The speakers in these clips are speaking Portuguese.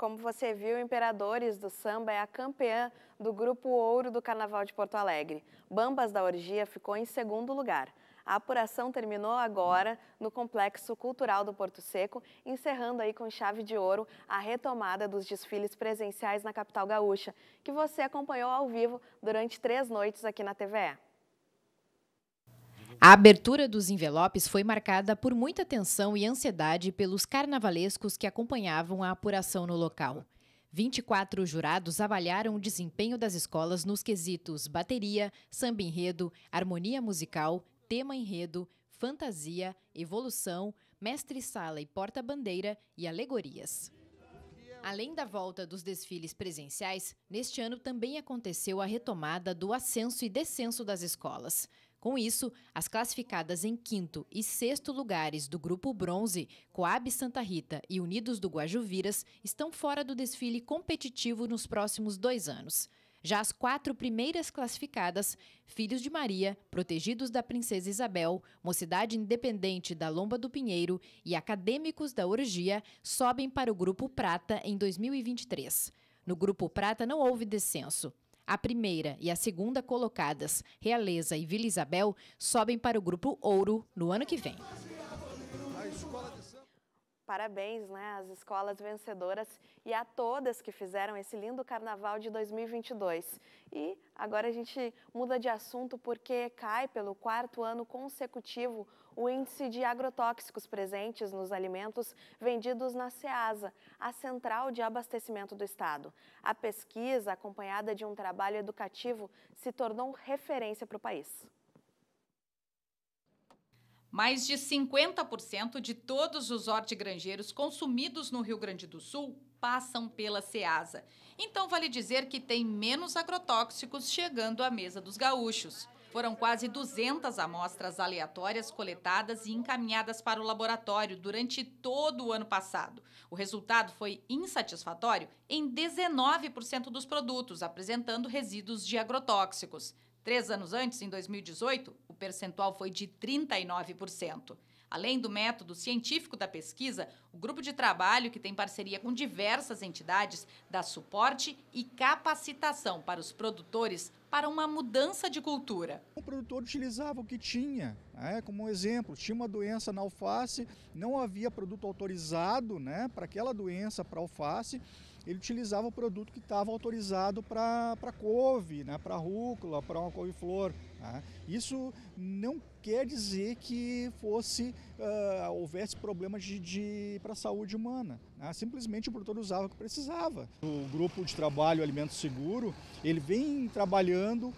Como você viu, Imperadores do Samba é a campeã do Grupo Ouro do Carnaval de Porto Alegre. Bambas da Orgia ficou em segundo lugar. A apuração terminou agora no Complexo Cultural do Porto Seco, encerrando aí com chave de ouro a retomada dos desfiles presenciais na capital gaúcha, que você acompanhou ao vivo durante três noites aqui na TVE. A abertura dos envelopes foi marcada por muita tensão e ansiedade pelos carnavalescos que acompanhavam a apuração no local. 24 jurados avaliaram o desempenho das escolas nos quesitos bateria, samba enredo, harmonia musical, tema enredo, fantasia, evolução, mestre-sala e porta-bandeira e alegorias. Além da volta dos desfiles presenciais, neste ano também aconteceu a retomada do ascenso e descenso das escolas. Com isso, as classificadas em quinto e sexto lugares do grupo bronze, Coab Santa Rita e Unidos do Guajuviras, estão fora do desfile competitivo nos próximos dois anos. Já as quatro primeiras classificadas, Filhos de Maria, Protegidos da Princesa Isabel, Mocidade Independente da Lomba do Pinheiro e Acadêmicos da Orgia, sobem para o Grupo Prata em 2023. No Grupo Prata não houve descenso. A primeira e a segunda colocadas, Realeza e Vila Isabel, sobem para o grupo Ouro no ano que vem. Parabéns né, às escolas vencedoras e a todas que fizeram esse lindo carnaval de 2022. E agora a gente muda de assunto porque cai pelo quarto ano consecutivo o índice de agrotóxicos presentes nos alimentos vendidos na SEASA, a Central de Abastecimento do Estado. A pesquisa, acompanhada de um trabalho educativo, se tornou referência para o país. Mais de 50% de todos os hortigranjeiros consumidos no Rio Grande do Sul passam pela Ceasa. Então vale dizer que tem menos agrotóxicos chegando à mesa dos gaúchos. Foram quase 200 amostras aleatórias coletadas e encaminhadas para o laboratório durante todo o ano passado. O resultado foi insatisfatório em 19% dos produtos, apresentando resíduos de agrotóxicos. Três anos antes, em 2018, o percentual foi de 39%. Além do método científico da pesquisa, o grupo de trabalho, que tem parceria com diversas entidades, dá suporte e capacitação para os produtores para uma mudança de cultura. O produtor utilizava o que tinha, né? como um exemplo, tinha uma doença na alface, não havia produto autorizado né, para aquela doença para alface, ele utilizava o produto que estava autorizado para couve, né, para rúcula, para uma couve-flor. Né. Isso não quer dizer que fosse uh, houvesse problemas de, de para a saúde humana. Né. Simplesmente o produtor usava o que precisava. O grupo de trabalho Alimento Seguro ele vem trabalhando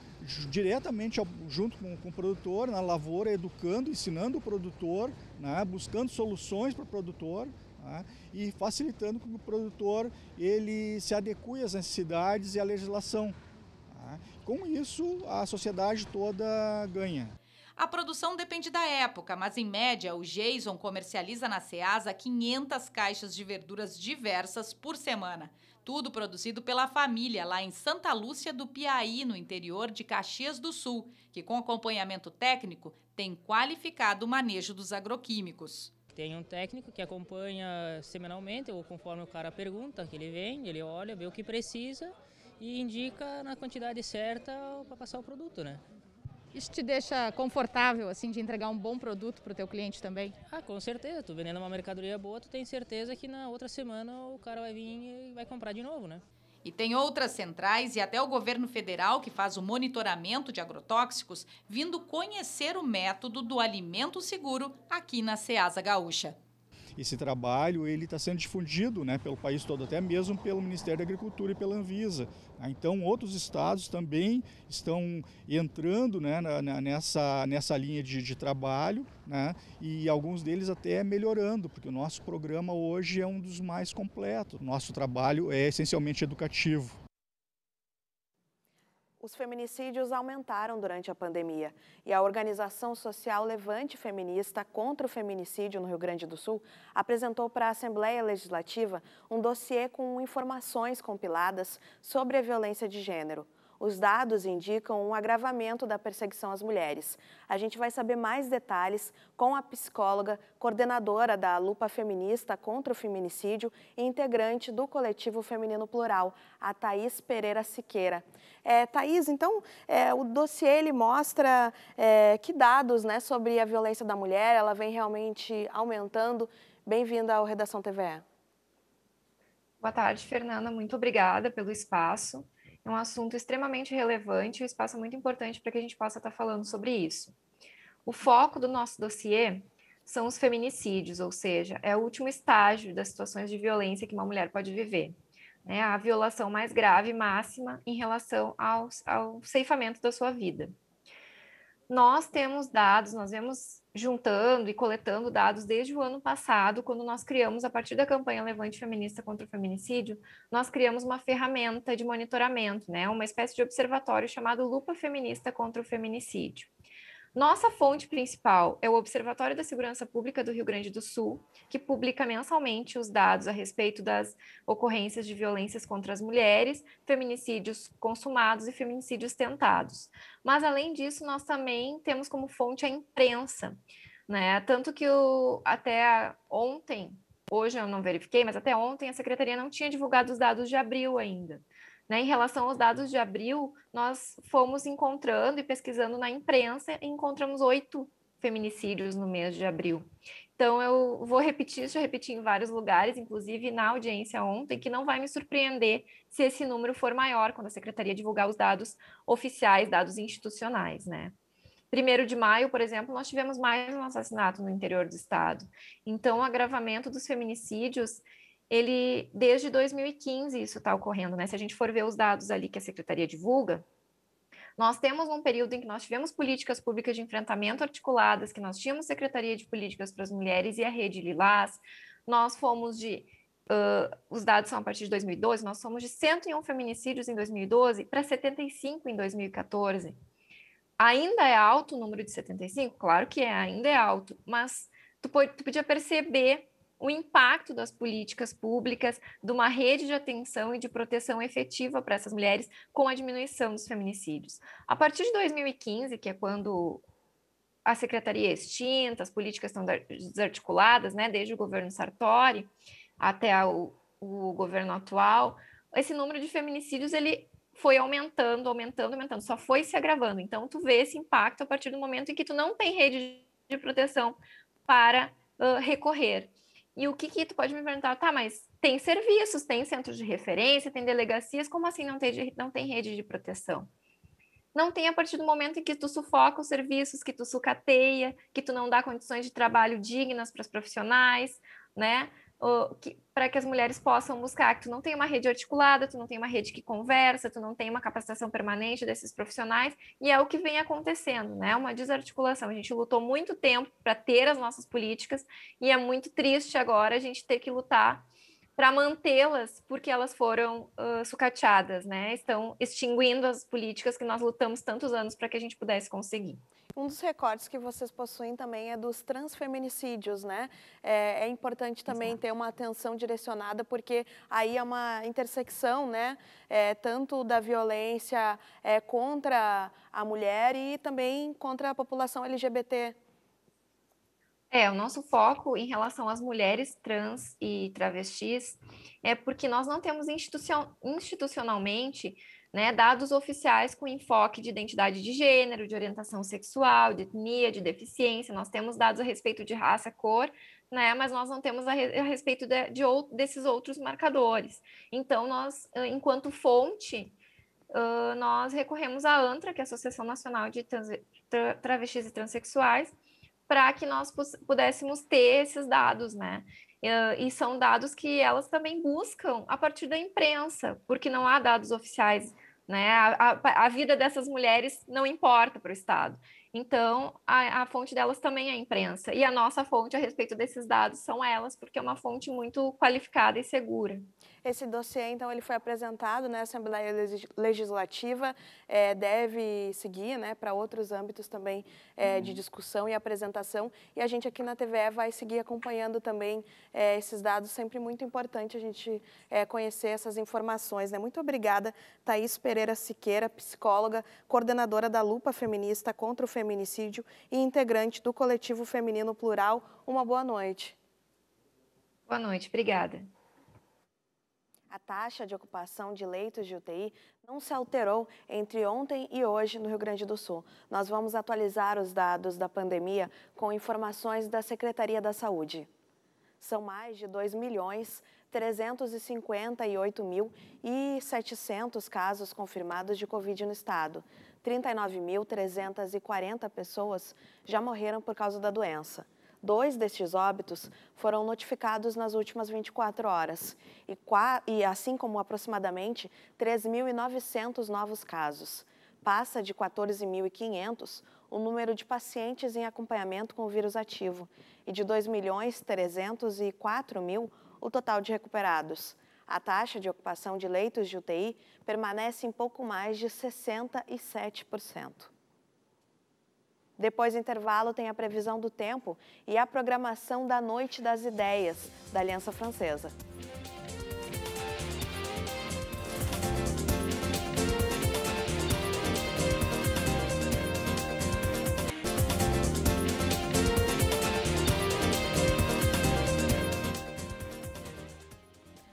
diretamente junto com, com o produtor na lavoura, educando, ensinando o produtor, né, buscando soluções para o produtor. Né? E facilitando que o produtor ele se adeque às necessidades e à legislação. Né? Com isso, a sociedade toda ganha. A produção depende da época, mas em média o Jason comercializa na Ceasa 500 caixas de verduras diversas por semana. Tudo produzido pela família lá em Santa Lúcia do Piauí, no interior de Caxias do Sul, que com acompanhamento técnico tem qualificado o manejo dos agroquímicos. Tem um técnico que acompanha semanalmente ou conforme o cara pergunta, que ele vem, ele olha, vê o que precisa e indica na quantidade certa para passar o produto, né? Isso te deixa confortável, assim, de entregar um bom produto para o teu cliente também? Ah, com certeza. Tu vendendo uma mercadoria boa, tu tem certeza que na outra semana o cara vai vir e vai comprar de novo, né? E tem outras centrais e até o governo federal que faz o monitoramento de agrotóxicos, vindo conhecer o método do alimento seguro aqui na Ceasa Gaúcha. Esse trabalho ele está sendo difundido né, pelo país todo, até mesmo pelo Ministério da Agricultura e pela Anvisa. Né. Então, outros estados também estão entrando né, na, nessa, nessa linha de, de trabalho né, e alguns deles até melhorando, porque o nosso programa hoje é um dos mais completos. Nosso trabalho é essencialmente educativo os feminicídios aumentaram durante a pandemia e a organização social Levante Feminista contra o Feminicídio no Rio Grande do Sul apresentou para a Assembleia Legislativa um dossiê com informações compiladas sobre a violência de gênero os dados indicam um agravamento da perseguição às mulheres. A gente vai saber mais detalhes com a psicóloga, coordenadora da Lupa Feminista contra o Feminicídio e integrante do coletivo Feminino Plural, a Thaís Pereira Siqueira. É, Thaís, então, é, o dossiê ele mostra é, que dados né, sobre a violência da mulher, ela vem realmente aumentando. Bem-vinda ao Redação TVE. Boa tarde, Fernanda. Muito obrigada pelo espaço. É um assunto extremamente relevante e um espaço muito importante para que a gente possa estar falando sobre isso. O foco do nosso dossiê são os feminicídios, ou seja, é o último estágio das situações de violência que uma mulher pode viver. Né? A violação mais grave, máxima, em relação ao, ao ceifamento da sua vida nós temos dados, nós vemos juntando e coletando dados desde o ano passado, quando nós criamos, a partir da campanha Levante Feminista contra o Feminicídio, nós criamos uma ferramenta de monitoramento, né? uma espécie de observatório chamado Lupa Feminista contra o Feminicídio. Nossa fonte principal é o Observatório da Segurança Pública do Rio Grande do Sul, que publica mensalmente os dados a respeito das ocorrências de violências contra as mulheres, feminicídios consumados e feminicídios tentados. Mas, além disso, nós também temos como fonte a imprensa. Né? Tanto que o, até ontem, hoje eu não verifiquei, mas até ontem a secretaria não tinha divulgado os dados de abril ainda. Né, em relação aos dados de abril, nós fomos encontrando e pesquisando na imprensa e encontramos oito feminicídios no mês de abril. Então, eu vou repetir isso, eu repeti em vários lugares, inclusive na audiência ontem, que não vai me surpreender se esse número for maior quando a secretaria divulgar os dados oficiais, dados institucionais, né? Primeiro de maio, por exemplo, nós tivemos mais um assassinato no interior do estado. Então, o agravamento dos feminicídios ele desde 2015 isso está ocorrendo, né? Se a gente for ver os dados ali que a secretaria divulga, nós temos um período em que nós tivemos políticas públicas de enfrentamento articuladas, que nós tínhamos secretaria de políticas para as mulheres e a rede Lilás. Nós fomos de uh, os dados são a partir de 2012, nós fomos de 101 feminicídios em 2012 para 75 em 2014. Ainda é alto o número de 75? Claro que é, ainda é alto, mas tu, tu podia perceber o impacto das políticas públicas, de uma rede de atenção e de proteção efetiva para essas mulheres com a diminuição dos feminicídios. A partir de 2015, que é quando a secretaria é extinta, as políticas estão desarticuladas, né, desde o governo Sartori até o, o governo atual, esse número de feminicídios ele foi aumentando, aumentando, aumentando, só foi se agravando. Então, tu vê esse impacto a partir do momento em que tu não tem rede de proteção para uh, recorrer. E o que, que tu pode me perguntar? Tá, mas tem serviços, tem centro de referência, tem delegacias, como assim não tem, não tem rede de proteção? Não tem a partir do momento em que tu sufoca os serviços, que tu sucateia, que tu não dá condições de trabalho dignas para os profissionais, né? para que as mulheres possam buscar, que tu não tem uma rede articulada, tu não tem uma rede que conversa, tu não tem uma capacitação permanente desses profissionais, e é o que vem acontecendo, né? Uma desarticulação. A gente lutou muito tempo para ter as nossas políticas e é muito triste agora a gente ter que lutar para mantê-las, porque elas foram uh, sucateadas, né? Estão extinguindo as políticas que nós lutamos tantos anos para que a gente pudesse conseguir. Um dos recortes que vocês possuem também é dos transfeminicídios, né? É, é importante também Exato. ter uma atenção direcionada, porque aí é uma intersecção, né? É, tanto da violência é, contra a mulher e também contra a população LGBT. É, o nosso foco em relação às mulheres trans e travestis é porque nós não temos institucionalmente né, dados oficiais com enfoque de identidade de gênero, de orientação sexual, de etnia, de deficiência. Nós temos dados a respeito de raça, cor, né, mas nós não temos a, re a respeito de, de desses outros marcadores. Então, nós, enquanto fonte, uh, nós recorremos à ANTRA, que é a Associação Nacional de Trans Tra Travestis e Transsexuais, para que nós pudéssemos ter esses dados, né? e são dados que elas também buscam a partir da imprensa, porque não há dados oficiais né? A, a, a vida dessas mulheres não importa para o Estado. Então, a, a, fonte delas também é a imprensa. E a nossa fonte a respeito desses dados são elas, porque é uma fonte muito qualificada e segura. Esse dossiê, então, ele foi apresentado na Assembleia Legislativa, é, deve seguir né, para outros âmbitos também é, de uhum. discussão e apresentação. E a gente aqui na TVE vai seguir acompanhando também é, esses dados, sempre muito importante a gente é, conhecer essas informações. Né? Muito obrigada, Thaís Pereira Siqueira, psicóloga, coordenadora da Lupa Feminista contra o Feminismo feminicídio e integrante do coletivo feminino plural. Uma boa noite. Boa noite, obrigada. A taxa de ocupação de leitos de UTI não se alterou entre ontem e hoje no Rio Grande do Sul. Nós vamos atualizar os dados da pandemia com informações da Secretaria da Saúde. São mais de 2 milhões 358.700 casos confirmados de Covid no estado. 39.340 pessoas já morreram por causa da doença. Dois destes óbitos foram notificados nas últimas 24 horas, e, e assim como aproximadamente 3.900 novos casos. Passa de 14.500 o número de pacientes em acompanhamento com o vírus ativo e de 2.304.000 o total de recuperados a taxa de ocupação de leitos de UTI permanece em pouco mais de 67%. Depois do intervalo, tem a previsão do tempo e a programação da Noite das Ideias, da Aliança Francesa.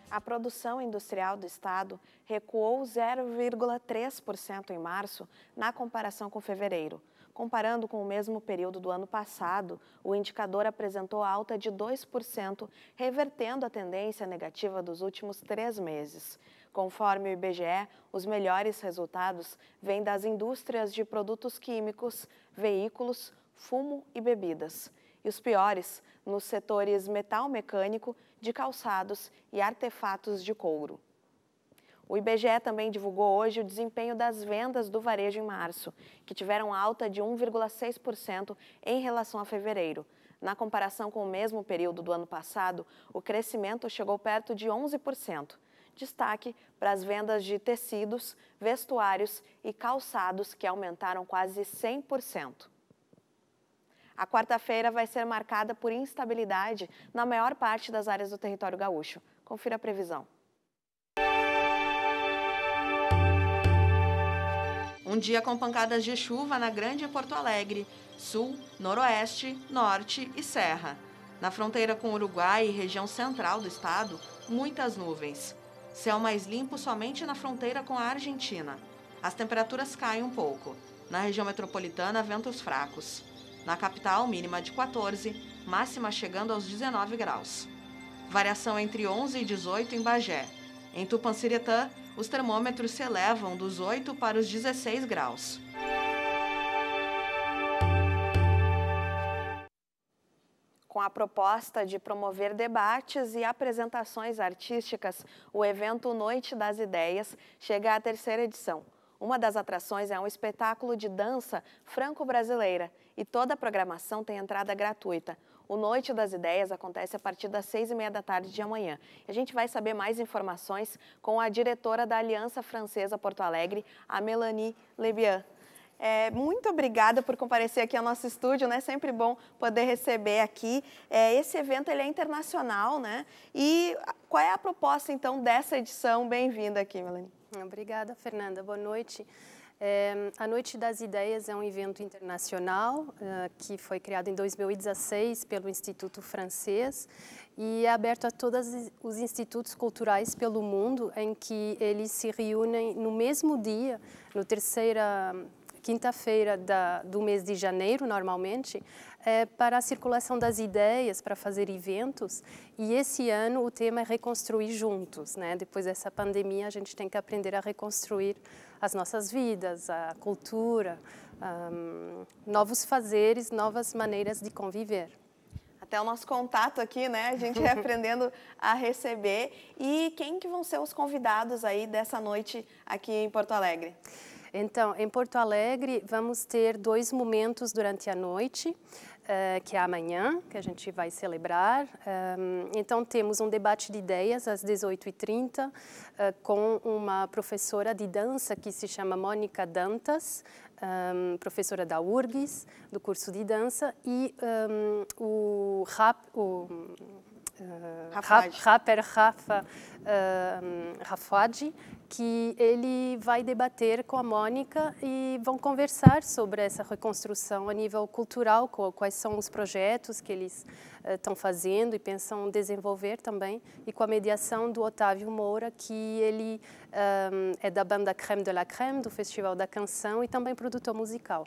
A produção industrial do estado recuou 0,3% em março na comparação com fevereiro. Comparando com o mesmo período do ano passado, o indicador apresentou alta de 2%, revertendo a tendência negativa dos últimos três meses. Conforme o IBGE, os melhores resultados vêm das indústrias de produtos químicos, veículos, fumo e bebidas e os piores nos setores metal mecânico, de calçados e artefatos de couro. O IBGE também divulgou hoje o desempenho das vendas do varejo em março, que tiveram alta de 1,6% em relação a fevereiro. Na comparação com o mesmo período do ano passado, o crescimento chegou perto de 11%. Destaque para as vendas de tecidos, vestuários e calçados, que aumentaram quase 100%. A quarta-feira vai ser marcada por instabilidade na maior parte das áreas do território gaúcho. Confira a previsão. Um dia com pancadas de chuva na Grande Porto Alegre, Sul, Noroeste, Norte e Serra. Na fronteira com Uruguai e região central do estado, muitas nuvens. Céu mais limpo somente na fronteira com a Argentina. As temperaturas caem um pouco. Na região metropolitana, ventos fracos. Na capital, mínima de 14, máxima chegando aos 19 graus. Variação entre 11 e 18 em Bagé. Em Tupanciretã, os termômetros se elevam dos 8 para os 16 graus. Com a proposta de promover debates e apresentações artísticas, o evento Noite das Ideias chega à terceira edição. Uma das atrações é um espetáculo de dança franco-brasileira e toda a programação tem entrada gratuita. O Noite das Ideias acontece a partir das seis e meia da tarde de amanhã. A gente vai saber mais informações com a diretora da Aliança Francesa Porto Alegre, a Melanie Lebian. É, muito obrigada por comparecer aqui ao nosso estúdio, né? Sempre bom poder receber aqui. É, esse evento ele é internacional, né? E qual é a proposta então dessa edição? Bem-vinda aqui, Melanie. Obrigada, Fernanda. Boa noite. É, a Noite das Ideias é um evento internacional eh, que foi criado em 2016 pelo Instituto Francês e é aberto a todos os institutos culturais pelo mundo, em que eles se reúnem no mesmo dia, no terceira quinta-feira do mês de janeiro, normalmente, é, para a circulação das ideias, para fazer eventos. E esse ano o tema é reconstruir juntos. Né? Depois dessa pandemia, a gente tem que aprender a reconstruir as nossas vidas, a cultura, um, novos fazeres, novas maneiras de conviver até o nosso contato aqui, né? A gente é aprendendo a receber. E quem que vão ser os convidados aí dessa noite aqui em Porto Alegre? Então, em Porto Alegre, vamos ter dois momentos durante a noite, uh, que é amanhã, que a gente vai celebrar. Um, eh, então, temos um debate de ideias às 18h30, uh, eh, com uma professora de dança que se chama Mônica Dantas, um, professora da URGS, do curso de dança, e um, o rap, o, uh, rapper Rafa uh, que ele vai debater com a Mônica e vão conversar sobre essa reconstrução a nível cultural, quais são os projetos que eles estão eh, uh, fazendo e pensam desenvolver também, e com a mediação do Otávio Moura, que ele um, eh, é da banda Creme de la Creme, do Festival da Canção e também produtor musical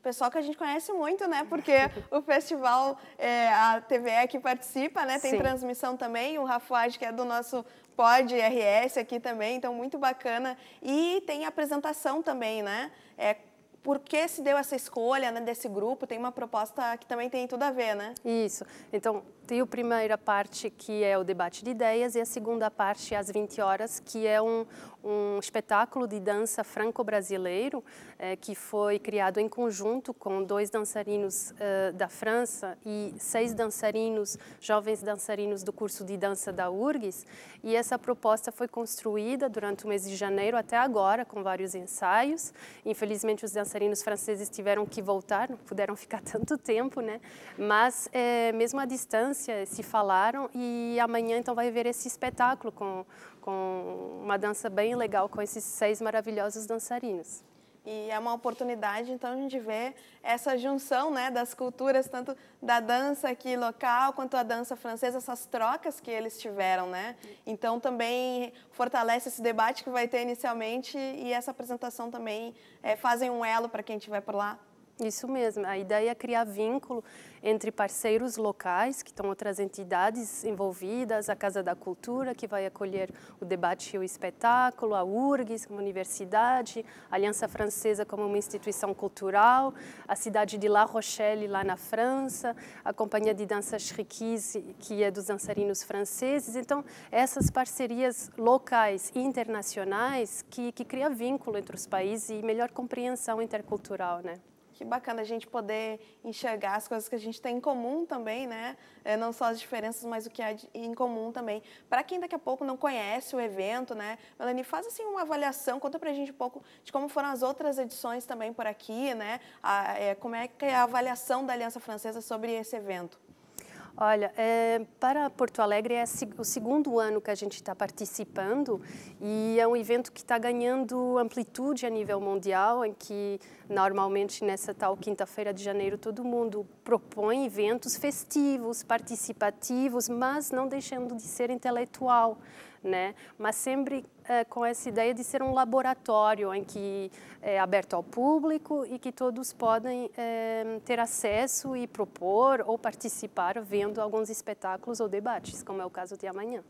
pessoal que a gente conhece muito, né? Porque o festival, eh, é, a TVE que participa, né? Tem Sim. transmissão também. O Rafuage, que é do nosso Pod RS aqui também, então muito bacana. E tem apresentação também, né? É, por que se deu essa escolha né, desse grupo? Tem uma proposta que também tem tudo a ver, né? Isso. Então, tem a primeira parte que é o debate de ideias e a segunda parte às 20 horas, que é um, um espetáculo de dança franco-brasileiro eh, que foi criado em conjunto com dois dançarinos eh, da França e seis dançarinos, jovens dançarinos do curso de dança da URGS. E essa proposta foi construída durante o mês de janeiro até agora, com vários ensaios. Infelizmente, os dançarinos franceses tiveram que voltar, não puderam ficar tanto tempo, né? Mas eh, mesmo à distância, se falaram e amanhã então vai ver esse espetáculo com, com uma dança bem legal com esses seis maravilhosos dançarinos. E é uma oportunidade, então, a gente ver essa junção né, das culturas, tanto da dança aqui local quanto a dança francesa, essas trocas que eles tiveram, né? Então, também fortalece esse debate que vai ter inicialmente e essa apresentação também é, fazem um elo para quem estiver por lá isso mesmo. A ideia é criar vínculo entre parceiros locais, que estão outras entidades envolvidas, a Casa da Cultura, que vai acolher o debate e o espetáculo, a URGS como universidade, a Aliança Francesa como uma instituição cultural, a cidade de La Rochelle, lá na França, a Companhia de Dança Chriquise, que é dos dançarinos franceses. Então, essas parcerias locais e internacionais que, que criam vínculo entre os países e melhor compreensão intercultural, né? que bacana a gente poder enxergar as coisas que a gente tem em comum também, né? É, não só as diferenças, mas o que há em comum também. Para quem daqui a pouco não conhece o evento, né? Melanie, faz assim uma avaliação, conta para a gente um pouco de como foram as outras edições também por aqui, né? A, é, como é que é a avaliação da Aliança Francesa sobre esse evento? Olha, é, para Porto Alegre é o segundo ano que a gente está participando e é um evento que está ganhando amplitude a nível mundial, em que normalmente nessa tal quinta-feira de janeiro todo mundo propõe eventos festivos, participativos, mas não deixando de ser intelectual, né? Mas sempre é, com essa ideia de ser um laboratório em que é aberto ao público e que todos podem é, ter acesso e propor ou participar vendo alguns espetáculos ou debates, como é o caso de amanhã.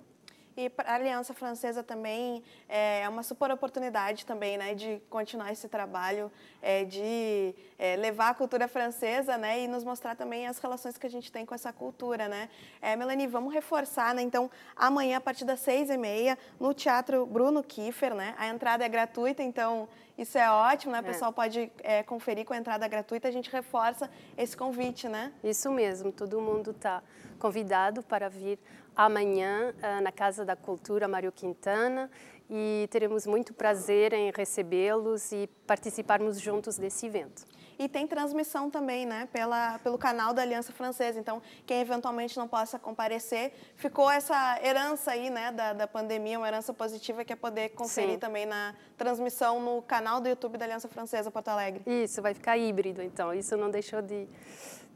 E a Aliança Francesa também é, é uma super oportunidade também, né, de continuar esse trabalho, é, de é, levar a cultura francesa, né, e nos mostrar também as relações que a gente tem com essa cultura, né. É, Melanie, vamos reforçar, né, então, amanhã a partir das seis e meia, no Teatro Bruno Kiefer, né, a entrada é gratuita, então isso é ótimo, né, o é. pessoal pode é, conferir com a entrada gratuita, a gente reforça esse convite, né. Isso mesmo, todo mundo está convidado para vir amanhã ah, na Casa da Cultura Mário Quintana e teremos muito prazer em recebê-los e participarmos juntos desse evento. E tem transmissão também, né, pela, pelo canal da Aliança Francesa. Então, quem eventualmente não possa comparecer, ficou essa herança aí, né, da, da pandemia, uma herança positiva que é poder conferir Sim. também na transmissão no canal do YouTube da Aliança Francesa Porto Alegre. Isso, vai ficar híbrido, então. Isso não deixou de,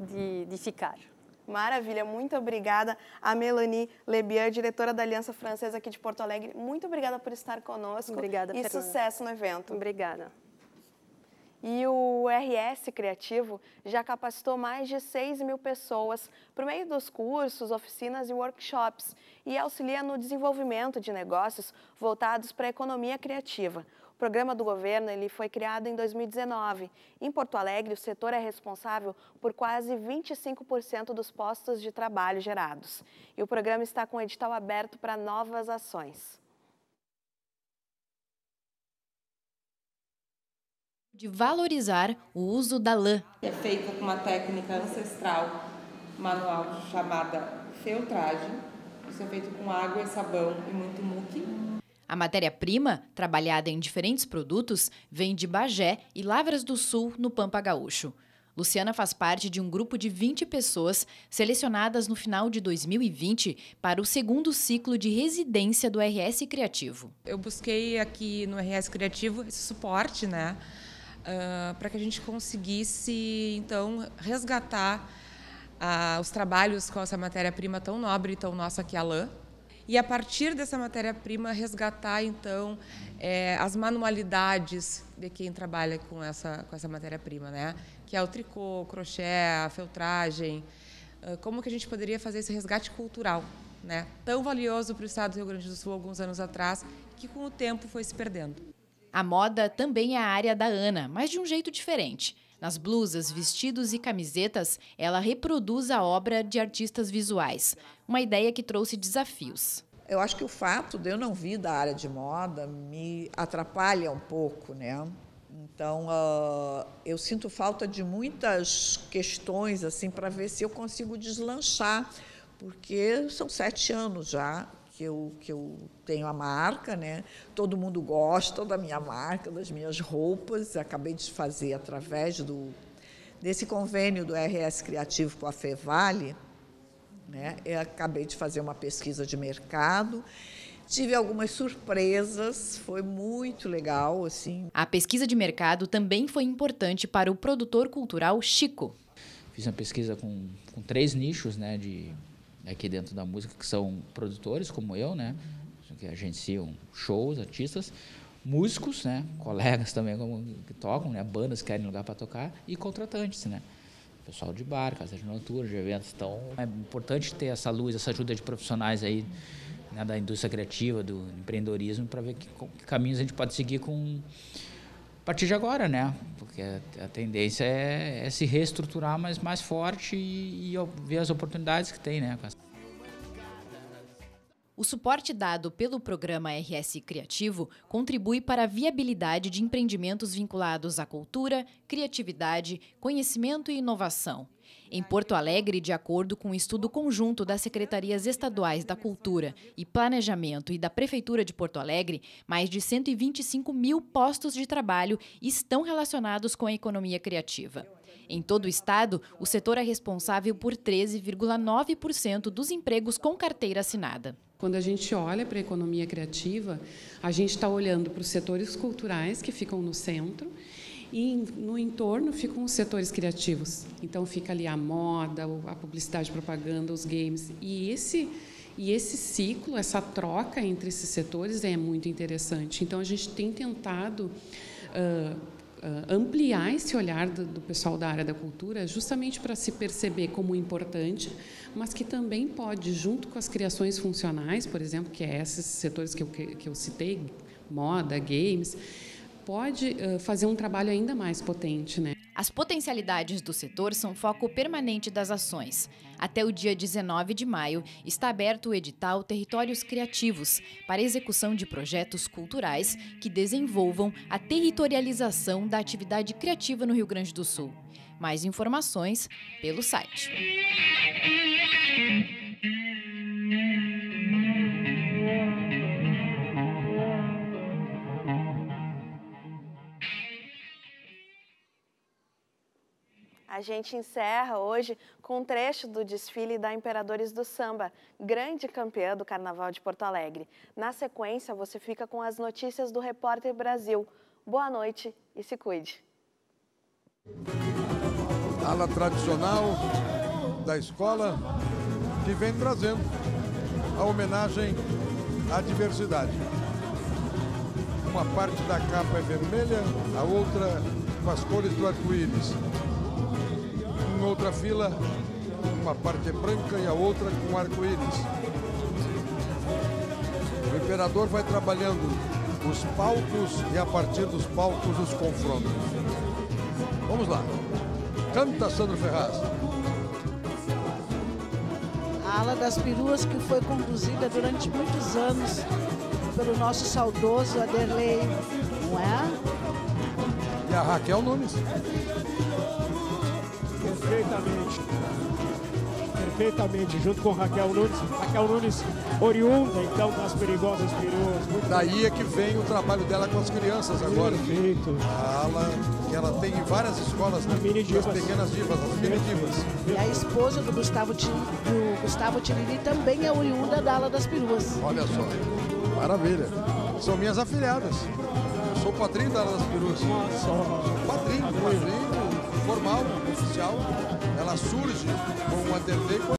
de, de ficar. Maravilha, muito obrigada a Melanie Lebier, diretora da Aliança Francesa aqui de Porto Alegre. Muito obrigada por estar conosco. Obrigada, E Fernanda. sucesso no evento. Obrigada. E o RS Criativo já capacitou mais de 6 mil pessoas por meio dos cursos, oficinas e workshops e auxilia no desenvolvimento de negócios voltados para a economia criativa programa do governo ele foi criado em 2019. Em Porto Alegre, o setor é responsável por quase 25% dos postos de trabalho gerados. E o programa está com o edital aberto para novas ações. De valorizar o uso da lã. É feito com uma técnica ancestral manual chamada feltragem. Isso é feito com água, sabão e muito muque. A matéria-prima, trabalhada em diferentes produtos, vem de Bagé e Lavras do Sul, no Pampa Gaúcho. Luciana faz parte de um grupo de 20 pessoas selecionadas no final de 2020 para o segundo ciclo de residência do RS Criativo. Eu busquei aqui no RS Criativo esse suporte, né, uh, para que a gente conseguisse então resgatar uh, os trabalhos com essa matéria-prima tão nobre e tão nossa que é a lã e a partir dessa matéria-prima resgatar então é, as manualidades de quem trabalha com essa com essa matéria-prima, né? Que é o tricô, o crochê, a feltragem. Como que a gente poderia fazer esse resgate cultural, né? Tão valioso para o Estado do Rio Grande do Sul alguns anos atrás, que com o tempo foi se perdendo. A moda também é a área da Ana, mas de um jeito diferente. Nas blusas, vestidos e camisetas, ela reproduz a obra de artistas visuais, uma ideia que trouxe desafios. Eu acho que o fato de eu não vir da área de moda me atrapalha um pouco, né? Então, uh, eu sinto falta de muitas questões assim para ver se eu consigo deslanchar, porque são sete anos já que eu, que eu tenho a marca, né? todo mundo gosta da minha marca, das minhas roupas, acabei de fazer através do, desse convênio do RS Criativo com a FEVALE, né? eu acabei de fazer uma pesquisa de mercado, Tive algumas surpresas, foi muito legal, assim. A pesquisa de mercado também foi importante para o produtor cultural Chico. Fiz uma pesquisa com, com três nichos, né, de aqui dentro da música, que são produtores como eu, né? Que agenciam shows, artistas, músicos, né? Colegas também como, que tocam, né? Bandas que querem lugar para tocar e contratantes, né? Pessoal de bar, casa de noturno, de eventos. Então é importante ter essa luz, essa ajuda de profissionais aí né? da indústria criativa, do empreendedorismo, para ver que, que caminhos a gente pode seguir com a partir de agora, né? Porque a, tendência é, é, se reestruturar, mais forte e, e ver as oportunidades que tem, né? O suporte dado pelo programa RS Criativo contribui para a viabilidade de empreendimentos vinculados à cultura, criatividade, conhecimento e inovação. Em Porto Alegre, de acordo com um estudo conjunto das Secretarias Estaduais da Cultura e Planejamento e da Prefeitura de Porto Alegre, mais de 125 mil postos de trabalho estão relacionados com a economia criativa. Em todo o estado, o setor é responsável por 13,9% dos empregos com carteira assinada. Quando a gente olha para a economia criativa, a gente está olhando para os setores culturais que ficam no centro e no entorno ficam os setores criativos. Então fica ali a moda, a publicidade, a propaganda, os games e esse e esse ciclo, essa troca entre esses setores é muito interessante. Então a gente tem tentado uh, ah, ampliar esse olhar do, do pessoal da área da cultura, justamente para se perceber como importante, mas que também pode, junto com as criações funcionais, por exemplo, que é esses setores que eu, que eu citei, moda, games, pode uh, fazer um trabalho ainda mais potente. Né? As potencialidades do setor são foco permanente das ações. Até o dia 19 de maio está aberto o edital Territórios Criativos para execução de projetos culturais que desenvolvam a territorialização da atividade criativa no Rio Grande do Sul. Mais informações pelo site. A gente encerra hoje com um trecho do desfile da Imperadores do Samba, grande campeã do Carnaval de Porto Alegre. Na sequência, você fica com as notícias do Repórter Brasil. Boa noite e se cuide. Ala tradicional da escola que vem trazendo a homenagem à diversidade. Uma parte da capa é vermelha, a outra com as cores do arco-íris. Uma outra fila, uma parte é branca e a outra com arco-íris. O imperador vai trabalhando os palcos e a partir dos palcos os confrontos. Vamos lá. Canta Sandro Ferraz. A ala das peruas que foi conduzida durante muitos anos pelo nosso saudoso Aderley, não é? E a Raquel Nunes. Perfeitamente. Perfeitamente, junto com Raquel Nunes. Raquel Nunes, oriunda então das perigosas peruas. Muito Daí é que vem o trabalho dela com as crianças agora. Perfeito. A ala que ela tem em várias escolas, né? mini divas. as pequenas divas, as mini divas. E a esposa do Gustavo, do Gustavo Tiriri também é oriunda da ala das peruas. Olha só, maravilha. São minhas afilhadas. Eu sou padrinho da ala das peruas. Nossa. Padrinho, padrinho formal ela surge com uma TV